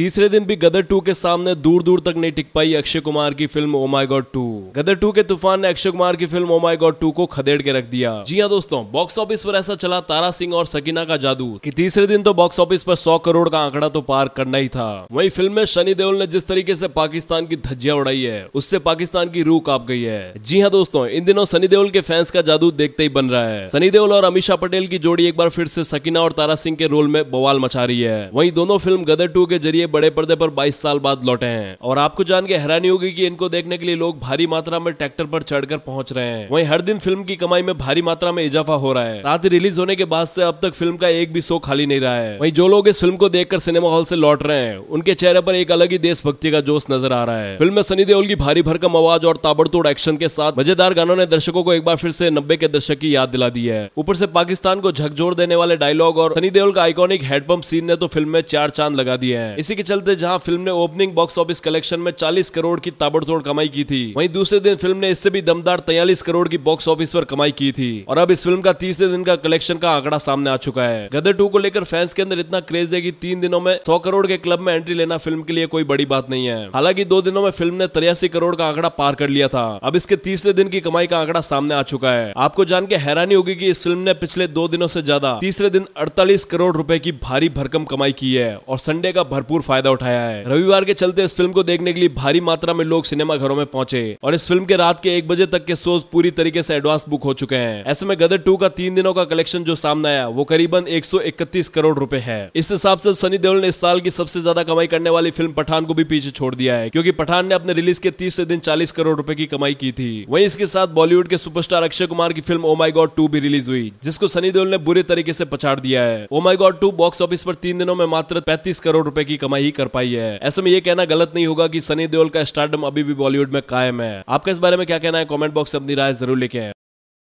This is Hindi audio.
तीसरे दिन भी गदर टू के सामने दूर दूर तक नहीं टिक पाई अक्षय कुमार की film Oh My God two Gadar two के तूफान ने अक्षय कुमार की film Oh My God two को खदेड़ के रख दिया जी हाँ दोस्तों बॉक्स ऑफिस पर ऐसा चला तारा सिंह और सकीना का जादू कि तीसरे दिन तो बॉक्स ऑफिस पर सौ करोड़ का आंकड़ा तो पार करना ही था वही फिल्म में शनि देओल ने जिस तरीके से पाकिस्तान की धज्जिया उड़ाई है उससे पाकिस्तान की रूह काप गई है जी हाँ दोस्तों इन दिनों सनी देओल के फैंस का जादू देखते ही बन रहा है सनी देओल और अमीशा पटेल की जोड़ी एक बार फिर से सकीना और तारा सिंह के रोल में बवाल मचा रही है वही दोनों फिल्म गदर टू के जरिए बड़े पर्दे पर 22 साल बाद लौटे हैं और आपको जान के हैरानी होगी कि इनको देखने के लिए लोग भारी मात्रा में ट्रैक्टर पर चढ़कर पहुंच रहे हैं वहीं हर दिन फिल्म की कमाई में भारी मात्रा में इजाफा हो रहा है साथ ही रिलीज होने के बाद से अब तक फिल्म का एक भी शो खाली नहीं रहा है वहीं जो लोग इस फिल्म को देखकर सिनेमा हॉल से लौट रहे हैं उनके चेहरे पर एक अलग ही देशभक्ति का जोश नजर आ रहा है फिल्म में सनी देओल की भारी भरकम आवाज और ताबड़तोड़ एक्शन के साथ मजेदार गानों ने दर्शकों को एक बार फिर से नब्बे के दशक की याद दिला दी है ऊपर से पाकिस्तान को झकझोर देने वाले डायलॉग और सनी देओल का आइकॉनिक हेडपंप सीन ने तो फिल्म में चार चांद लगा दिए हैं इसी के चलते जहां फिल्म ने ओपनिंग बॉक्स ऑफिस कलेक्शन में 40 करोड़ की ताबड़तोड़ कमाई की थी वहीं दूसरे दिन फिल्म ने इससे भी दमदार तैयलीस करोड़ की बॉक्स ऑफिस पर कमाई की थी और अब इस फिल्म का तीसरे दिन का कलेक्शन का आंकड़ा सामने आ चुका है गदर टू को लेकर फैंस के अंदर इतना क्रेज है की तीन दिनों में सौ करोड़ के क्लब में एंट्री लेना फिल्म के लिए कोई बड़ी बात नहीं है हालांकि दो दिनों में फिल्म ने तिरासी करोड़ का आंकड़ा पार कर लिया था अब इसके तीसरे दिन की कमाई का आंकड़ा सामने आ चुका है आपको जान के हैरानी होगी की इस फिल्म ने पिछले दो दिनों से ज्यादा तीसरे दिन अड़तालीस करोड़ रूपए की भारी भरकम कमाई की है और संडे का भरपूर भरपूर फायदा उठाया है रविवार के चलते इस फिल्म को देखने के लिए भारी मात्रा में लोग सिनेमा घरों में पहुंचे और इस फिल्म के रात के एक बजे तक के शोज पूरी तरीके से एडवांस बुक हो चुके हैं ऐसे में गदर टू का तीन दिनों का कलेक्शन जो सामने आया वो करीबन एक करोड़ रूपए है इस हिसाब से सनी देओल ने इस साल की सबसे ज्यादा कमाई करने वाली फिल्म पठान को भी पीछे छोड़ दिया है क्योंकि पठान ने अपने रिलीज के तीसरे दिन चालीस करोड़ रूपए की कमाई की थी वही इसके साथ बॉलीवुड के सुपरस्टार अक्षय कुमार की फिल्म ओमाई गॉड टू भी रिलीज हुई जिसको सनी देओल ने बुरे तरीके से पछाड़ दिया है Oh My God two box office पर तीन दिनों में मात्र पैंतीस करोड़ रूपए की कमाई कमाई ही कर पाई है ऐसे में ये कहना गलत नहीं होगा कि सनी देओल का स्टार्डम अभी भी बॉलीवुड में कायम है आपका इस बारे में क्या कहना है कॉमेंट बॉक्स में अपनी राय जरूर लिखे